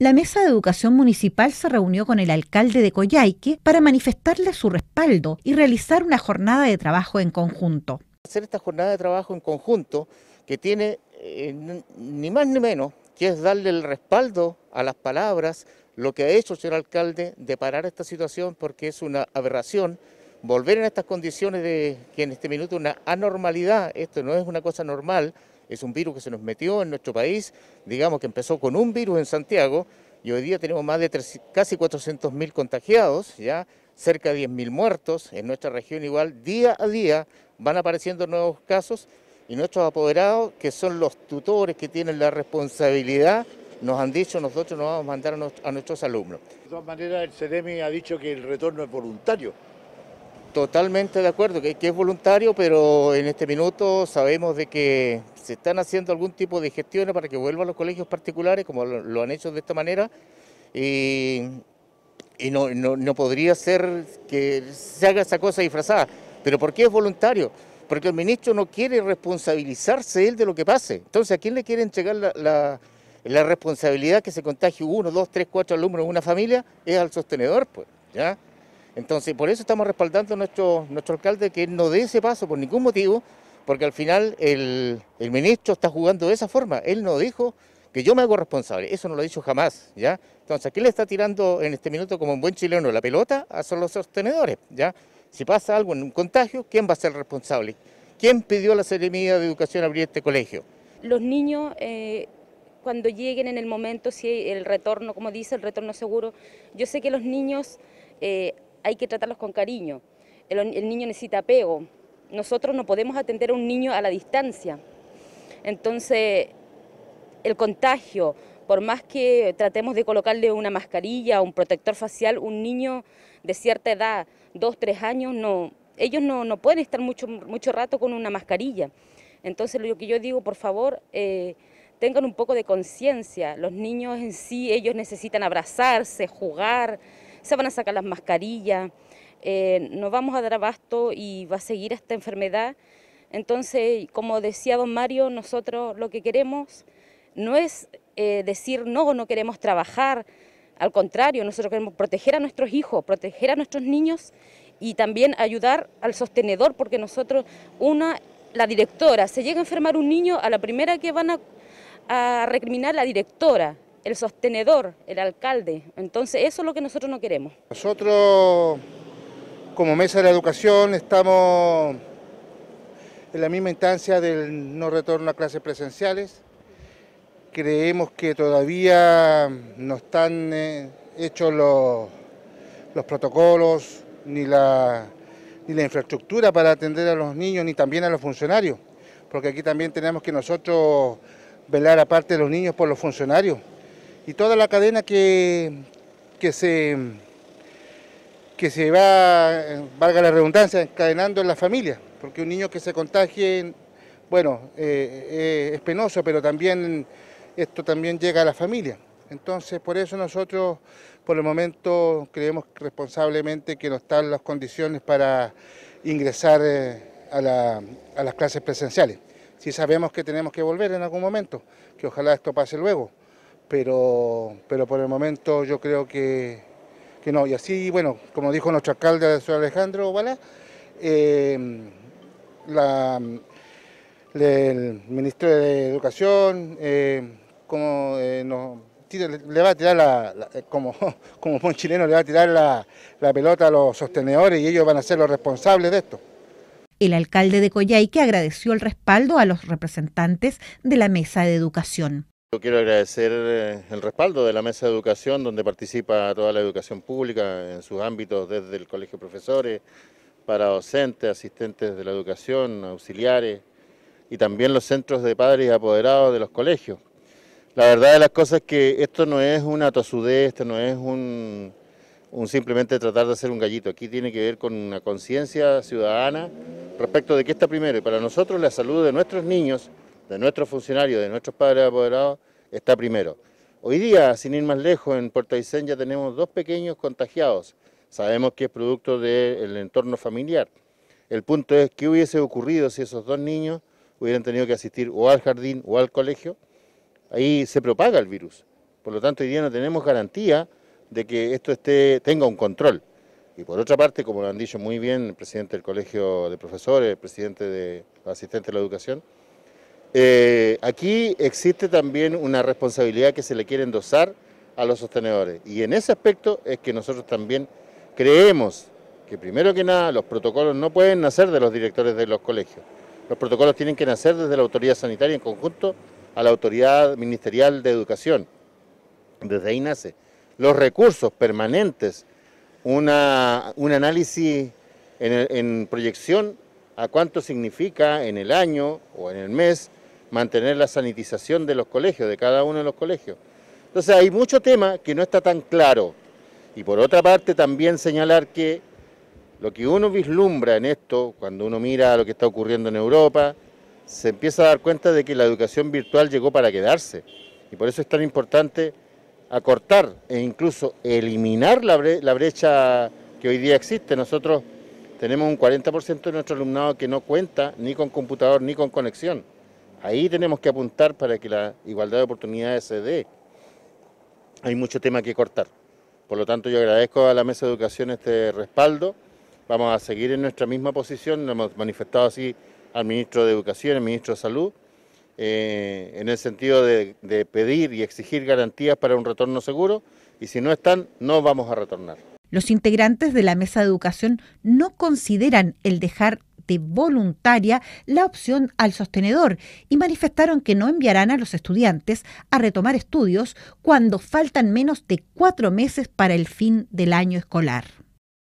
la Mesa de Educación Municipal se reunió con el alcalde de Coyhaique para manifestarle su respaldo y realizar una jornada de trabajo en conjunto. Hacer esta jornada de trabajo en conjunto que tiene eh, ni más ni menos que es darle el respaldo a las palabras, lo que ha hecho el señor alcalde de parar esta situación porque es una aberración volver en estas condiciones de que en este minuto una anormalidad, esto no es una cosa normal, es un virus que se nos metió en nuestro país, digamos que empezó con un virus en Santiago y hoy día tenemos más de casi 400.000 contagiados, ya cerca de 10.000 muertos en nuestra región igual, día a día van apareciendo nuevos casos y nuestros apoderados, que son los tutores que tienen la responsabilidad, nos han dicho nosotros nos vamos a mandar a, nuestros alumnos. De todas maneras, el CEREMI ha dicho que el retorno es voluntario. Totalmente de acuerdo, que es voluntario, pero en este minuto sabemos de que se están haciendo algún tipo de gestiones para que vuelvan los colegios particulares, como lo, han hecho de esta manera, y, no, podría ser que se haga esa cosa disfrazada. ¿Pero por qué es voluntario? Porque el ministro no quiere responsabilizarse él de lo que pase. Entonces, ¿a quién le quiere entregar la, responsabilidad que se contagie uno, dos, tres, cuatro alumnos en una familia? Es al sostenedor, pues, ¿ya? Entonces, por eso estamos respaldando a nuestro, nuestro alcalde que no dé ese paso por ningún motivo, porque al final el, ministro está jugando de esa forma. Él no dijo que yo me hago responsable. Eso no lo ha dicho jamás, ¿ya? Entonces, ¿qué le está tirando en este minuto como un buen chileno la pelota a son los sostenedores, ¿ya? Si pasa algo en un contagio, ¿quién va a ser responsable? ¿Quién pidió a la ceremonia de Educación abrir este colegio? Los niños, eh, cuando lleguen en el momento, si el retorno, como dice, el retorno seguro, yo sé que los niños eh, hay que tratarlos con cariño. el niño necesita apego, nosotros no podemos atender a un niño a la distancia. Entonces, el contagio, por más que tratemos de colocarle una mascarilla, un protector facial, un niño de cierta edad, dos, tres años, no, ellos no, pueden estar mucho, mucho rato con una mascarilla. Entonces, lo que yo digo, por favor, eh, tengan un poco de conciencia. Los niños en sí, ellos necesitan abrazarse, jugar, se van a sacar las mascarillas. Eh, no vamos a dar abasto y va a seguir esta enfermedad. Entonces, como decía don Mario, nosotros lo que queremos no es eh, decir no, no queremos trabajar, al contrario, nosotros queremos proteger a nuestros hijos, proteger a nuestros niños y también ayudar al sostenedor, porque nosotros, una, la directora, se llega a enfermar un niño, a la primera que van a, a recriminar la directora, el sostenedor, el alcalde. Entonces, eso es lo que nosotros no queremos. Nosotros como Mesa de la Educación estamos en la misma instancia del no retorno a clases presenciales. Creemos que todavía no están eh, hechos los, los protocolos ni la, infraestructura para atender a los niños ni también a los funcionarios, porque aquí también tenemos que nosotros velar aparte de los niños por los funcionarios y toda la cadena que se que se va, valga la redundancia, encadenando en la familia, porque un niño que se contagie, bueno, eh, eh, es penoso, pero también esto también llega a la familia. Entonces, por eso nosotros, por el momento, creemos responsablemente que no están las condiciones para ingresar eh, a, las clases presenciales. Si sí sabemos que tenemos que volver en algún momento, que ojalá esto pase luego, pero, pero por el momento yo creo que que no. Y así, bueno, como dijo nuestro alcalde, Alejandro Ovalá, em, el ministro de Educación, em, como eh, le va a tirar la, eh, como, un chileno le va a tirar la, la pelota a los sostenedores y ellos van a ser los responsables de esto. El alcalde de Coyhaique agradeció el respaldo a los representantes de la mesa de educación. Yo quiero agradecer eh, el respaldo de la Mesa de Educación, donde participa toda la educación pública en sus ámbitos, desde el Colegio de Profesores, para docentes, asistentes de la educación, auxiliares, y también los centros de padres apoderados de los colegios. La verdad de las cosas es que esto no es una tosudez, esto no es un, un simplemente tratar de hacer un gallito. Aquí tiene que ver con una conciencia ciudadana respecto de qué está primero. Y para nosotros la salud de nuestros niños de nuestros funcionarios, de nuestros padres apoderados, está primero. Hoy día, sin ir más lejos, en Puerto Aysén ya tenemos dos pequeños contagiados. Sabemos que es producto del entorno familiar. El punto es, ¿qué hubiese ocurrido si esos dos niños hubieran tenido que asistir o al jardín o al colegio? Ahí se propaga el virus. Por lo tanto, hoy día no tenemos garantía de que esto esté, tenga un control. Y por otra parte, como lo han dicho muy bien el presidente del Colegio de Profesores, el presidente de los asistentes de la educación, eh, aquí existe también una responsabilidad que se le quiere endosar a los sostenedores y en ese aspecto es que nosotros también creemos que primero que nada los protocolos no pueden nacer de los directores de los colegios, los protocolos tienen que nacer desde la autoridad sanitaria en conjunto a la autoridad ministerial de educación, desde ahí nace. Los recursos permanentes, un análisis en proyección a cuánto significa en el año o en el mes mantener la sanitización de los colegios, de cada uno de los colegios. Entonces hay mucho tema que no está tan claro. Y por otra parte también señalar que lo que uno vislumbra en esto, cuando uno mira lo que está ocurriendo en Europa, se empieza a dar cuenta de que la educación virtual llegó para quedarse. Y por eso es tan importante acortar e incluso eliminar la, brecha que hoy día existe. Nosotros tenemos un 40% de nuestro alumnado que no cuenta ni con computador ni con conexión. Ahí tenemos que apuntar para que la igualdad de oportunidades se dé. Hay mucho tema que cortar. Por lo tanto, yo agradezco a la Mesa de Educación este respaldo. Vamos a seguir en nuestra misma posición. Lo hemos manifestado así al ministro de Educación, al ministro de Salud, eh, en el sentido de, de pedir y exigir garantías para un retorno seguro. Y si no están, no vamos a retornar. Los integrantes de la Mesa de Educación no consideran el dejar voluntaria la opción al sostenedor y manifestaron que no enviarán a los estudiantes a retomar estudios cuando faltan menos de cuatro meses para el fin del año escolar.